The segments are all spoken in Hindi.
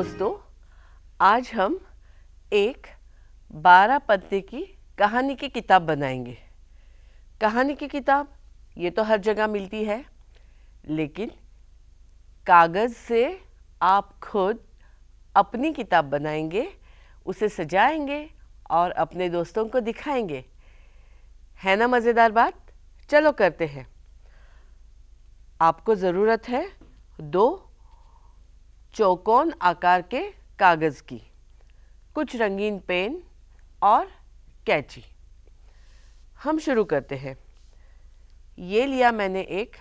दोस्तों आज हम एक बारह पत्ते की कहानी की किताब बनाएंगे कहानी की किताब ये तो हर जगह मिलती है लेकिन कागज़ से आप खुद अपनी किताब बनाएंगे उसे सजाएंगे और अपने दोस्तों को दिखाएंगे है ना मज़ेदार बात चलो करते हैं आपको ज़रूरत है दो चौकोन आकार के कागज़ की कुछ रंगीन पेन और कैची हम शुरू करते हैं ये लिया मैंने एक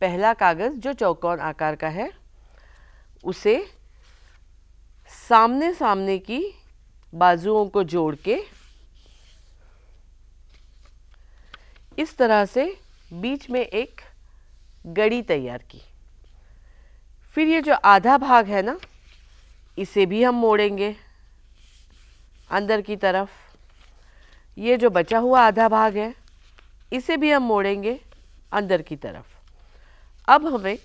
पहला कागज़ जो चौकोन आकार का है उसे सामने सामने की बाजुओं को जोड़ के इस तरह से बीच में एक गड़ी तैयार की फिर ये जो आधा भाग है ना इसे भी हम मोड़ेंगे अंदर की तरफ ये जो बचा हुआ आधा भाग है इसे भी हम मोड़ेंगे अंदर की तरफ अब हमें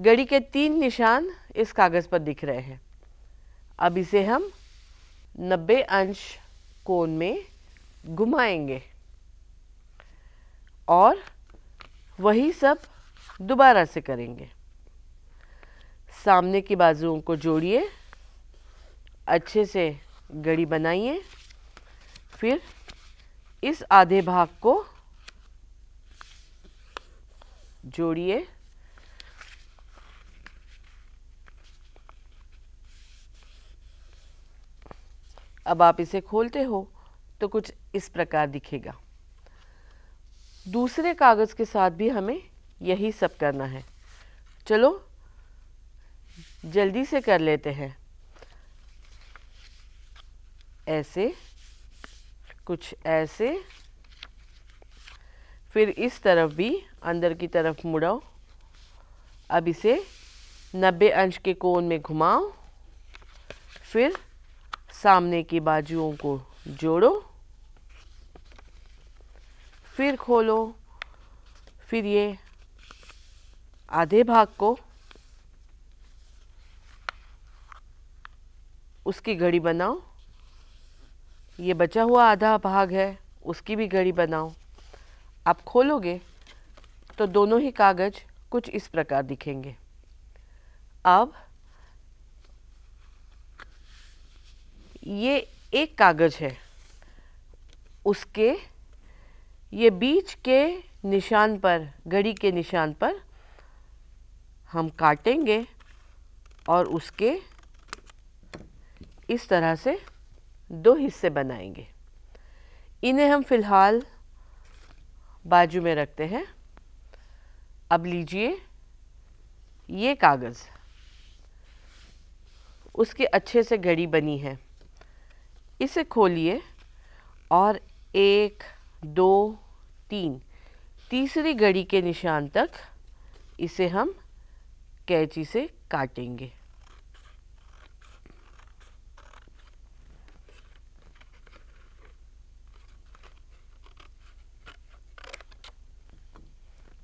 घड़ी के तीन निशान इस कागज़ पर दिख रहे हैं अब इसे हम 90 अंश कोण में घुमाएंगे और वही सब दोबारा से करेंगे सामने की बाजुओं को जोड़िए अच्छे से गड़ी बनाइए फिर इस आधे भाग को जोड़िए अब आप इसे खोलते हो तो कुछ इस प्रकार दिखेगा दूसरे कागज़ के साथ भी हमें यही सब करना है चलो जल्दी से कर लेते हैं ऐसे कुछ ऐसे फिर इस तरफ भी अंदर की तरफ मुड़ाओ अब इसे 90 अंश के कोण में घुमाओ फिर सामने की बाजुओं को जोड़ो फिर खोलो फिर ये आधे भाग को उसकी घड़ी बनाओ ये बचा हुआ आधा भाग है उसकी भी घड़ी बनाओ आप खोलोगे तो दोनों ही कागज़ कुछ इस प्रकार दिखेंगे अब ये एक कागज़ है उसके ये बीच के निशान पर घड़ी के निशान पर हम काटेंगे और उसके इस तरह से दो हिस्से बनाएंगे इन्हें हम फिलहाल बाजू में रखते हैं अब लीजिए ये कागज़ उसके अच्छे से घड़ी बनी है इसे खोलिए और एक दो तीन तीसरी घड़ी के निशान तक इसे हम कैची से काटेंगे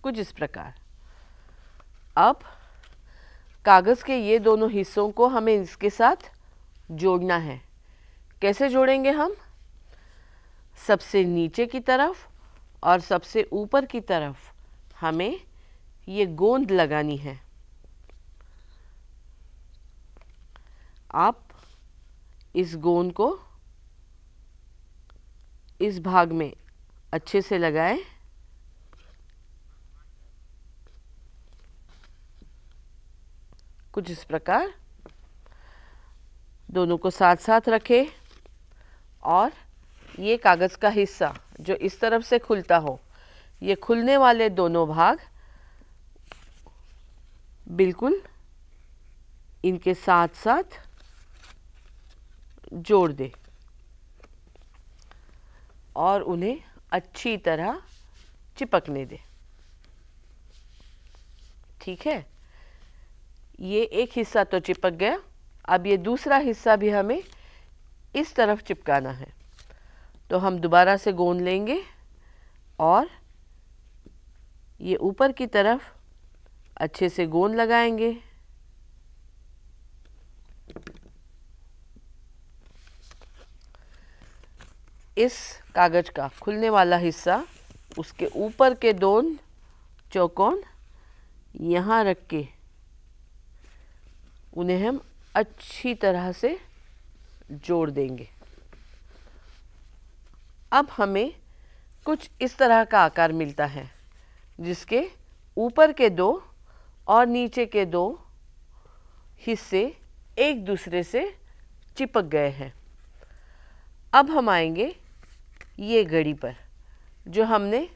कुछ इस प्रकार अब कागज़ के ये दोनों हिस्सों को हमें इसके साथ जोड़ना है कैसे जोड़ेंगे हम सबसे नीचे की तरफ और सबसे ऊपर की तरफ हमें ये गोंद लगानी है आप इस गोंद को इस भाग में अच्छे से लगाएं कुछ इस प्रकार दोनों को साथ साथ रखें और ये कागज़ का हिस्सा जो इस तरफ से खुलता हो ये खुलने वाले दोनों भाग बिल्कुल इनके साथ साथ जोड़ दे और उन्हें अच्छी तरह चिपकने दे ठीक है ये एक हिस्सा तो चिपक गया अब ये दूसरा हिस्सा भी हमें इस तरफ चिपकाना है तो हम दोबारा से गोंद लेंगे और ये ऊपर की तरफ अच्छे से गोंद लगाएंगे इस कागज का खुलने वाला हिस्सा उसके ऊपर के दोन चौकोन यहाँ रख के उन्हें हम अच्छी तरह से जोड़ देंगे अब हमें कुछ इस तरह का आकार मिलता है जिसके ऊपर के दो और नीचे के दो हिस्से एक दूसरे से चिपक गए हैं अब हम आएंगे ये घड़ी पर जो हमने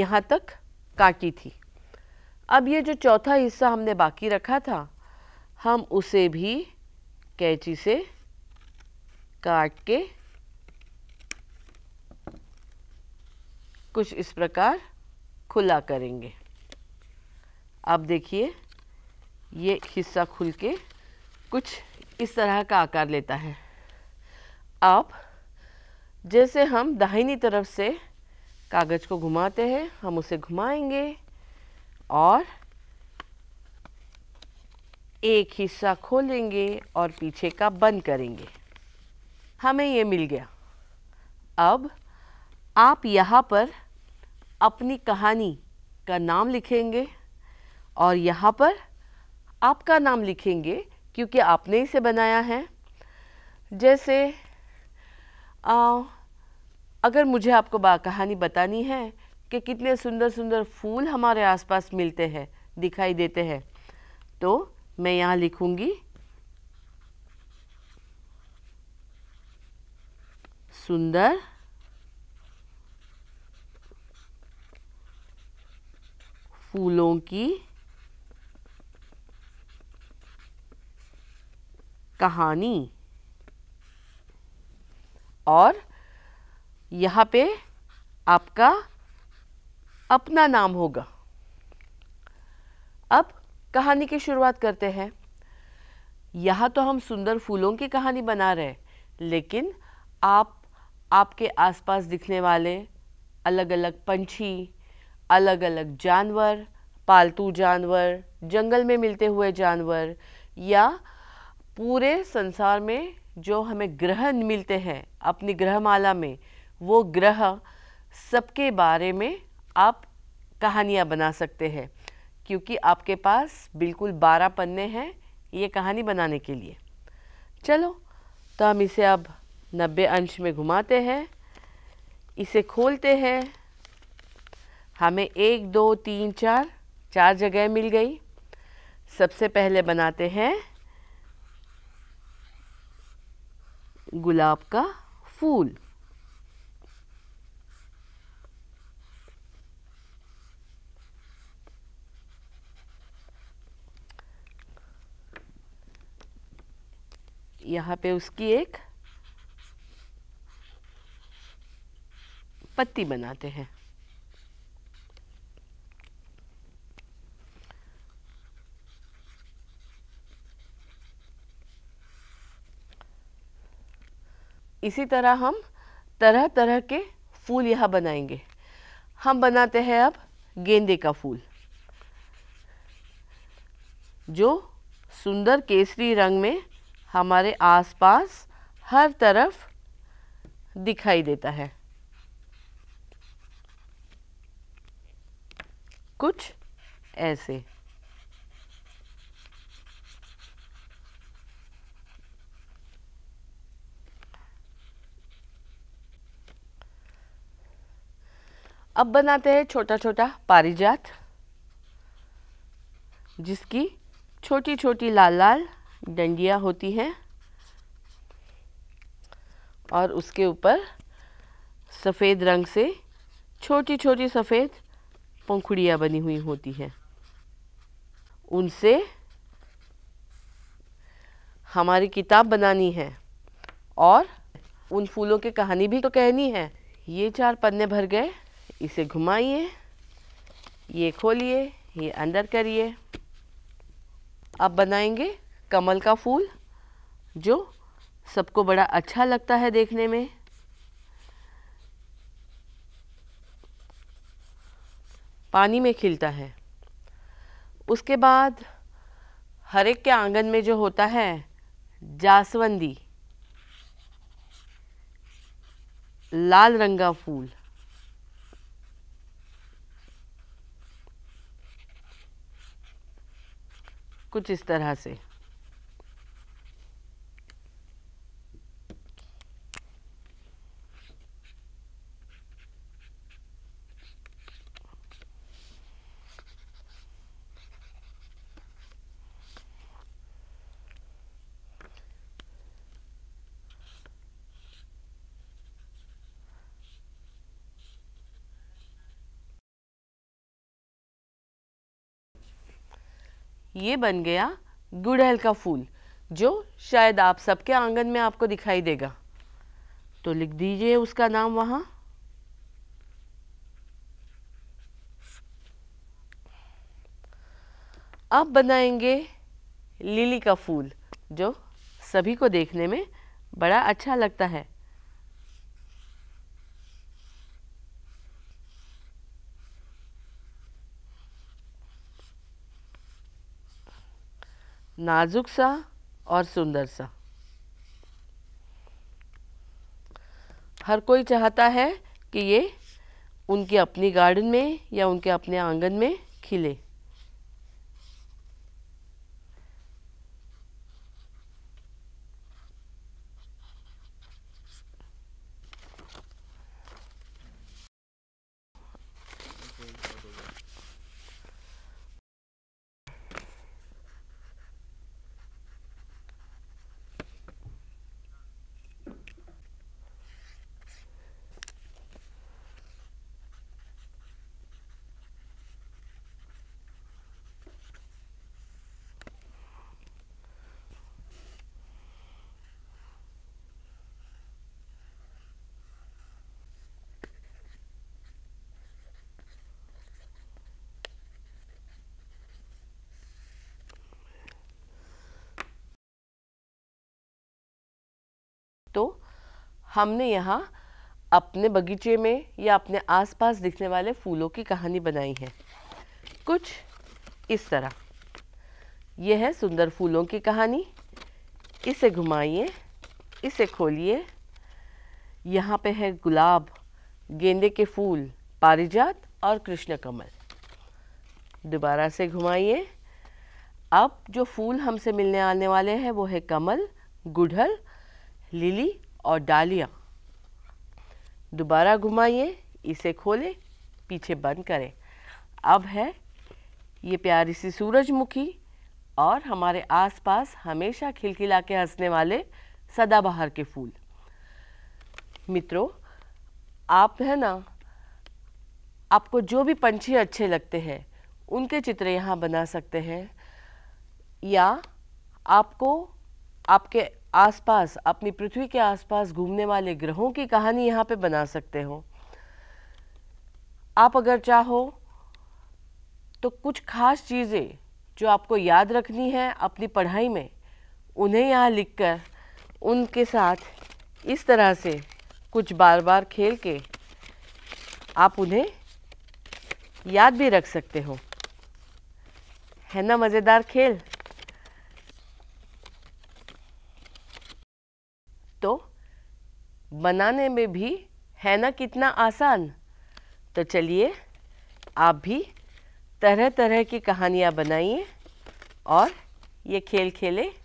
यहाँ तक काटी थी अब ये जो चौथा हिस्सा हमने बाकी रखा था हम उसे भी कैची से काट के कुछ इस प्रकार खुला करेंगे अब देखिए ये हिस्सा खुल के कुछ इस तरह का आकार लेता है अब जैसे हम दाहिनी तरफ से कागज़ को घुमाते हैं हम उसे घुमाएंगे और एक हिस्सा खोलेंगे और पीछे का बंद करेंगे हमें ये मिल गया अब आप यहाँ पर अपनी कहानी का नाम लिखेंगे और यहाँ पर आपका नाम लिखेंगे क्योंकि आपने इसे बनाया है जैसे आ, अगर मुझे आपको बा कहानी बतानी है कि कितने सुंदर सुंदर फूल हमारे आसपास मिलते हैं दिखाई देते हैं तो मैं यहाँ लिखूंगी सुंदर फूलों की कहानी और यहाँ पे आपका अपना नाम होगा अब कहानी की शुरुआत करते हैं यहाँ तो हम सुंदर फूलों की कहानी बना रहे हैं लेकिन आप आपके आसपास दिखने वाले अलग अलग पंछी अलग अलग जानवर पालतू जानवर जंगल में मिलते हुए जानवर या पूरे संसार में जो हमें ग्रह मिलते हैं अपनी ग्रहमाला में वो ग्रह सबके बारे में आप कहानियाँ बना सकते हैं क्योंकि आपके पास बिल्कुल बारह पन्ने हैं ये कहानी बनाने के लिए चलो तो हम इसे अब नब्बे अंश में घुमाते हैं इसे खोलते हैं हमें एक दो तीन चार चार जगह मिल गई सबसे पहले बनाते हैं गुलाब का फूल यहाँ पे उसकी एक पत्ती बनाते हैं इसी तरह हम तरह तरह के फूल यहाँ बनाएंगे हम बनाते हैं अब गेंदे का फूल जो सुंदर केसरी रंग में हमारे आसपास हर तरफ दिखाई देता है कुछ ऐसे अब बनाते हैं छोटा छोटा पारिजात जिसकी छोटी छोटी लाल लाल डंडिया होती हैं और उसके ऊपर सफ़ेद रंग से छोटी छोटी सफ़ेद पंखुड़ियाँ बनी हुई होती हैं उनसे हमारी किताब बनानी है और उन फूलों की कहानी भी तो कहनी है ये चार पन्ने भर गए इसे घुमाइए ये खोलिए ये अंदर करिए अब बनाएंगे कमल का फूल जो सबको बड़ा अच्छा लगता है देखने में पानी में खिलता है उसके बाद हर एक के आंगन में जो होता है जासवंदी लाल रंगा फूल कुछ इस तरह से ये बन गया गुड़हल का फूल जो शायद आप सबके आंगन में आपको दिखाई देगा तो लिख दीजिए उसका नाम वहाँ अब बनाएंगे लिली का फूल जो सभी को देखने में बड़ा अच्छा लगता है नाजुक सा और सुंदर सा हर कोई चाहता है कि ये उनके अपनी गार्डन में या उनके अपने आंगन में खिले हमने यहाँ अपने बगीचे में या अपने आसपास दिखने वाले फूलों की कहानी बनाई है कुछ इस तरह यह है सुंदर फूलों की कहानी इसे घुमाइए इसे खोलिए यहाँ पे है गुलाब गेंदे के फूल पारिजात और कृष्ण कमल दोबारा से घुमाइए अब जो फूल हमसे मिलने आने वाले हैं वो है कमल गुड़हल लिली और डालियाँ दोबारा घुमाइए इसे खोलें पीछे बंद करें अब है ये प्यारी सी सूरजमुखी और हमारे आसपास हमेशा खिलखिला के हंसने वाले सदाबहार के फूल मित्रों आप है ना आपको जो भी पंछी अच्छे लगते हैं उनके चित्र यहाँ बना सकते हैं या आपको आपके आसपास अपनी पृथ्वी के आसपास घूमने वाले ग्रहों की कहानी यहाँ पे बना सकते हो आप अगर चाहो तो कुछ खास चीज़ें जो आपको याद रखनी है अपनी पढ़ाई में उन्हें यहाँ लिखकर उनके साथ इस तरह से कुछ बार बार खेल के आप उन्हें याद भी रख सकते हो है ना मज़ेदार खेल बनाने में भी है ना कितना आसान तो चलिए आप भी तरह तरह की कहानियाँ बनाइए और ये खेल खेलें